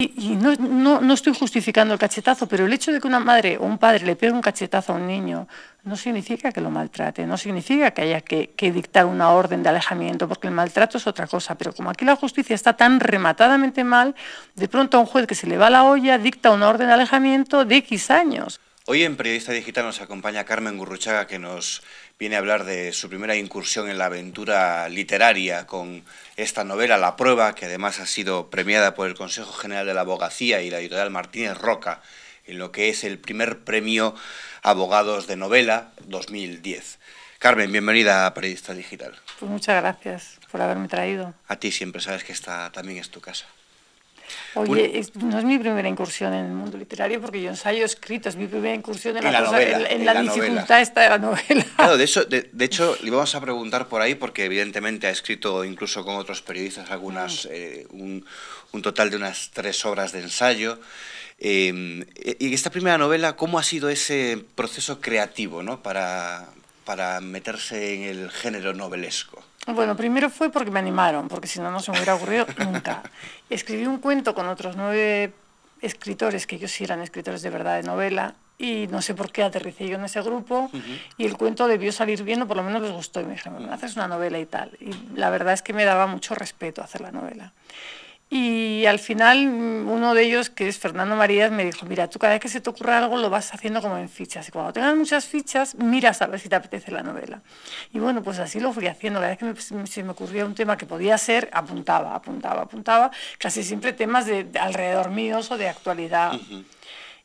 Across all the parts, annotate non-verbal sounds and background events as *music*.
Y, no, no, estoy justificando el cachetazo, pero el hecho de que una madre o un padre le pegue un cachetazo a un niño no significa que lo maltrate, no significa que haya que, que dictar una orden de alejamiento, porque el maltrato es otra cosa. Pero como aquí la justicia está tan rematadamente mal, de pronto a un juez que se le va la olla dicta una orden de alejamiento de X años. Hoy en Periodista Digital nos acompaña Carmen Gurruchaga, que nos viene a hablar de su primera incursión en la aventura literaria con esta novela La Prueba, que además ha sido premiada por el Consejo General de la Abogacía y la editorial Martínez Roca en lo que es el primer premio Abogados de Novela 2010. Carmen, bienvenida a Periodista Digital. Pues muchas gracias por haberme traído. A ti siempre sabes que esta también es tu casa. Oye, no es mi primera incursión en el mundo literario porque yo ensayo escrito, es mi primera incursión en, la, en, la, dificultad esta de la novela. *laughs* de, hecho, le vamos a preguntar por ahí porque evidentemente ha escrito incluso con otros periodistas algunas, eh, un, total de unas tres obras de ensayo. Eh, y esta primera novela, ¿cómo ha sido ese proceso creativo ¿no? para, para meterse en el género novelesco? Bueno, primero fue porque me animaron, porque si no, no se me hubiera ocurrido *laughs* nunca. Escribí un cuento con otros nueve escritores, que ellos sí eran escritores de verdad de novela, y no sé por qué aterricé yo en ese grupo, y el cuento debió salir bien, o por lo menos les gustó, y me dijeron, haces una novela y tal. Y la verdad es que me daba mucho respeto hacer la novela. Y al final mm, uno de ellos, que es Fernando Marías, me dijo, mira, tú cada vez que se te ocurra algo lo vas haciendo como en fichas. Y cuando tengas muchas fichas, miras a ver si te apetece la novela. Y bueno, pues así lo fui haciendo. Cada vez que se me ocurría un tema que podía ser, apuntaba, apuntaba, apuntaba. Casi siempre temas de, alrededor míos o de actualidad.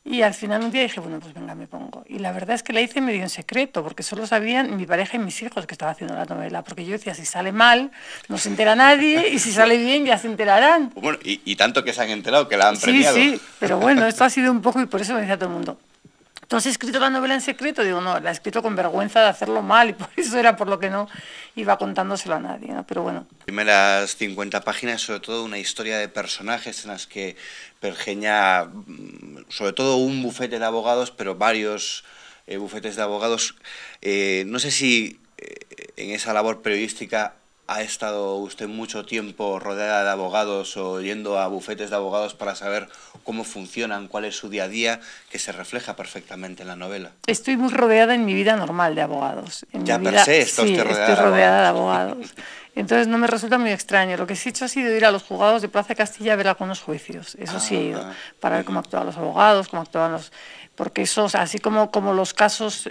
Y al final un día dije, bueno, pues venga, me pongo. Y la verdad es que la hice medio en secreto, porque solo sabían mi pareja y mis hijos que estaba haciendo la novela, porque yo decía, si sale mal, no se entera nadie, y si sale bien, ya se enterarán. Bueno, y, tanto que se han enterado que la han premiado. Sí, sí, pero bueno, esto ha sido un poco, y por eso me decía todo el mundo, entonces has escrito la novela en secreto? Digo, no, la he escrito con vergüenza de hacerlo mal y *laughs* por eso era por lo que no iba contándoselo a nadie, pero bueno. Primeras 50 páginas, sobre todo una historia de personajes en las que pergeña, mm, sobre todo un bufete de abogados, pero varios eh, bufetes de abogados. Eh, no sé si eh, en esa labor periodística ¿Ha estado usted mucho tiempo rodeada de abogados o yendo a bufetes de abogados para saber cómo funcionan, cuál es su día a día, que se refleja perfectamente en la novela? Estoy muy rodeada en mi vida normal de abogados. ya per estoy rodeada de abogados. Entonces no me resulta muy extraño. Lo que he hecho ha sido ir a los juzgados de Plaza de Castilla a ver algunos juicios. Eso sí he ah, ido, ah, para ver cómo actúan los abogados, cómo actúan los... Porque eso, así como, como los casos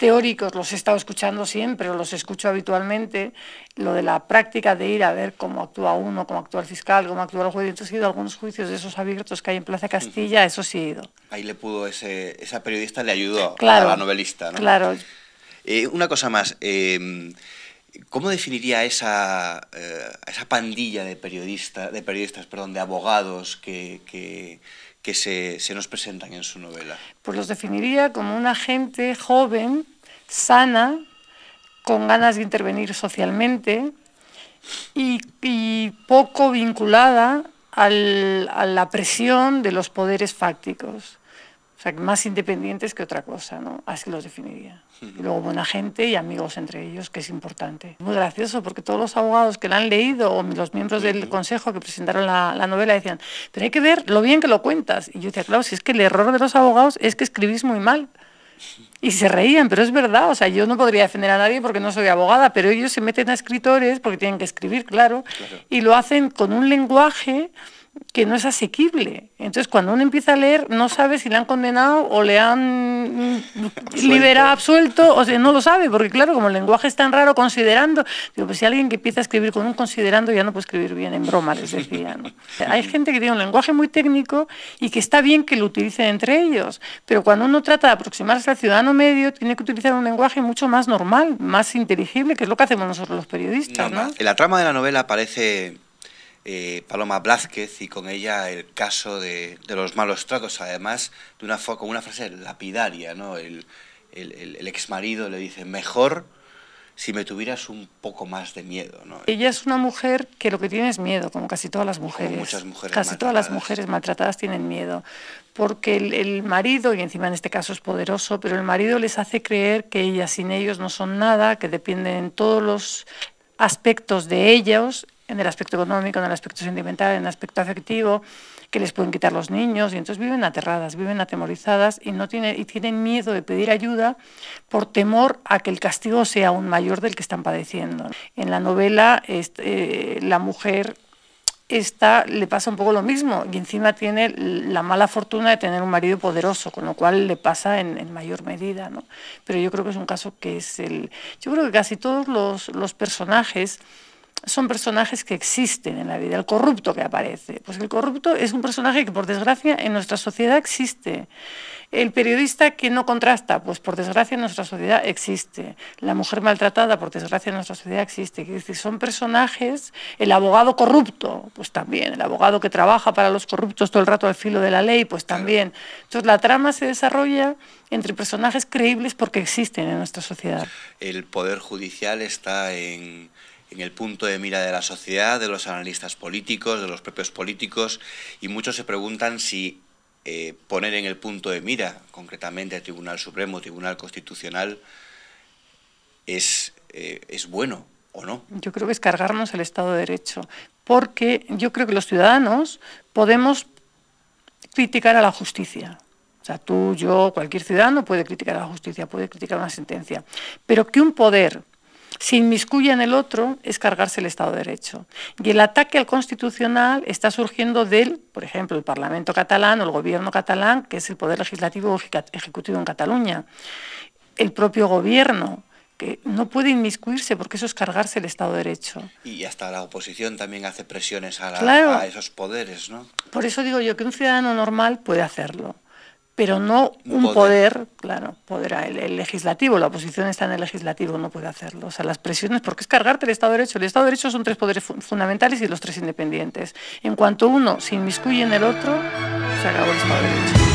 teóricos los he estado escuchando siempre, o los escucho habitualmente, lo de la práctica de ir a ver cómo actúa uno, cómo actúa el fiscal, cómo actúa el juez. Entonces he ido a algunos juicios de esos abiertos que hay en Plaza Castilla, eso sí he ido. Ahí le pudo, esa periodista le ayudó a la novelista, ¿no? Claro. Eh, una cosa más, em, ¿cómo definiría esa, eh, esa pandilla de, periodista, de periodistas, perdón, de abogados que que se, nos presentan en su novela? Pues los definiría como una gente joven, sana, con ganas de intervenir socialmente y, poco vinculada a la presión de los poderes fácticos. O sea, más independientes que otra cosa, ¿no? Así los definiría. Y luego buena gente y amigos entre ellos, que es importante. Muy gracioso, porque todos los abogados que la han leído, o los miembros del consejo que presentaron la, novela, decían, pero hay que ver lo bien que lo cuentas. Y yo decía, claro, si es que el error de los abogados es que escribís muy mal. Y se reían, pero es verdad, o sea, yo no podría defender a nadie porque no soy abogada, pero ellos se meten a escritores porque tienen que escribir, claro. y lo hacen con un lenguaje que no es asequible. Entonces, cuando uno empieza a leer, no sabe si le han condenado o le han liberado, absuelto, o sea, no lo sabe, porque claro, como el lenguaje es tan raro, considerando, digo, pues si alguien que empieza a escribir con un considerando ya no puede escribir bien, en broma les decía. ¿no? hay gente que tiene un lenguaje muy técnico y que está bien que lo utilicen entre ellos, pero cuando uno trata de aproximarse al ciudadano medio, tiene que utilizar un lenguaje mucho más normal, más inteligible, que es lo que hacemos nosotros los periodistas. la trama de la novela aparece eh, Paloma Blázquez y con ella el caso de, los malos tratos, además de una, con una frase lapidaria, ¿no? El, ex marido le dice, mejor si me tuvieras un poco más de miedo. Ella es una mujer que lo que tiene es miedo, como casi todas las mujeres. muchas mujeres. Casi todas las mujeres maltratadas tienen miedo, porque el, el, marido, y encima en este caso es poderoso, pero el marido les hace creer que ellas sin ellos no son nada, que dependen todos los aspectos de ellos, en el aspecto económico, en el aspecto sentimental, en el aspecto afectivo, que les pueden quitar los niños y entonces viven aterradas, viven atemorizadas y no tienen, y tienen miedo de pedir ayuda por temor a que el castigo sea aún mayor del que están padeciendo. En la novela este, eh, la mujer esta le pasa un poco lo mismo y encima tiene la mala fortuna de tener un marido poderoso, con lo cual le pasa en, mayor medida, ¿no? Pero yo creo que es un caso que es el... Yo creo que casi todos los, los personajes son personajes que existen en la vida, el corrupto que aparece. Pues el corrupto es un personaje que, por desgracia, en nuestra sociedad existe. El periodista que no contrasta, pues por desgracia en nuestra sociedad existe. La mujer maltratada, por desgracia en nuestra sociedad existe. Es decir, son personajes, el abogado corrupto, pues también, el abogado que trabaja para los corruptos todo el rato al filo de la ley, pues también. Entonces la trama se desarrolla entre personajes creíbles porque existen en nuestra sociedad. El poder judicial está en en el punto de mira de la sociedad, de los analistas políticos, de los propios políticos, y muchos se preguntan si eh, poner en el punto de mira, concretamente el Tribunal Supremo, Tribunal Constitucional, es, eh, es bueno o no. Yo creo que es cargarnos el Estado de Derecho, porque yo creo que los ciudadanos podemos criticar a la justicia. O sea, tú, yo, cualquier ciudadano puede criticar a la justicia, puede criticar una sentencia. Pero que un poder se inmiscuye en el otro es cargarse el Estado de Derecho. Y el ataque al constitucional está surgiendo del, por ejemplo, el Parlamento catalán o el gobierno catalán, que es el poder legislativo ejecutivo en Cataluña. El propio gobierno, que no puede inmiscuirse porque eso es cargarse el Estado de Derecho. Y hasta la oposición también hace presiones a, a esos poderes, ¿no? Por eso digo yo que un ciudadano normal puede hacerlo pero no un poder, claro, poder el, legislativo, la oposición está en el legislativo, no puede hacerlo. O sea, las presiones, porque es cargarte el Estado de Derecho. El Estado de Derecho son tres poderes fundamentales y los tres independientes. En cuanto uno se inmiscuye en el otro, se acabó el Estado de Derecho.